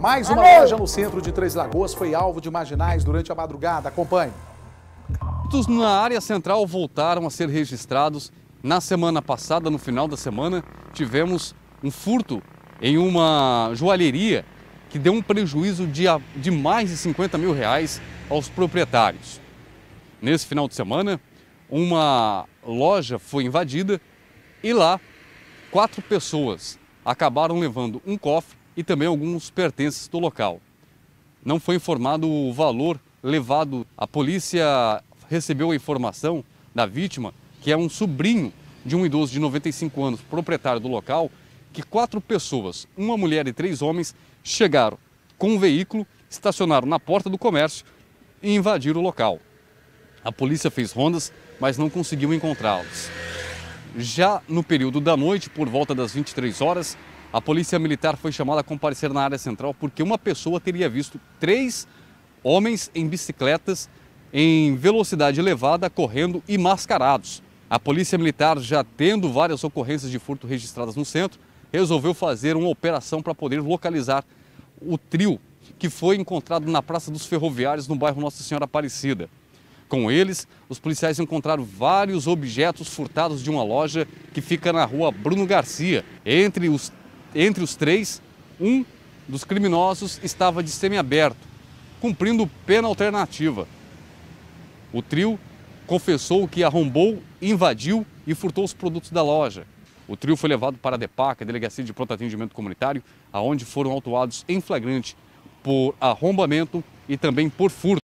Mais uma loja no centro de Três Lagoas foi alvo de marginais durante a madrugada. Acompanhe. Todos na área central voltaram a ser registrados. Na semana passada, no final da semana, tivemos um furto em uma joalheria que deu um prejuízo de, de mais de 50 mil reais aos proprietários. Nesse final de semana, uma loja foi invadida e lá quatro pessoas acabaram levando um cofre e também alguns pertences do local. Não foi informado o valor levado. A polícia recebeu a informação da vítima, que é um sobrinho de um idoso de 95 anos, proprietário do local, que quatro pessoas, uma mulher e três homens, chegaram com um veículo, estacionaram na porta do comércio e invadiram o local. A polícia fez rondas, mas não conseguiu encontrá-los. Já no período da noite, por volta das 23 horas, a polícia militar foi chamada a comparecer na área central porque uma pessoa teria visto três homens em bicicletas em velocidade elevada, correndo e mascarados. A polícia militar, já tendo várias ocorrências de furto registradas no centro, resolveu fazer uma operação para poder localizar o trio que foi encontrado na Praça dos Ferroviários, no bairro Nossa Senhora Aparecida. Com eles, os policiais encontraram vários objetos furtados de uma loja que fica na rua Bruno Garcia. Entre os entre os três, um dos criminosos estava de semiaberto, cumprindo pena alternativa. O trio confessou que arrombou, invadiu e furtou os produtos da loja. O trio foi levado para a DEPAC, a Delegacia de Pronto Atendimento Comunitário, aonde foram autuados em flagrante por arrombamento e também por furto.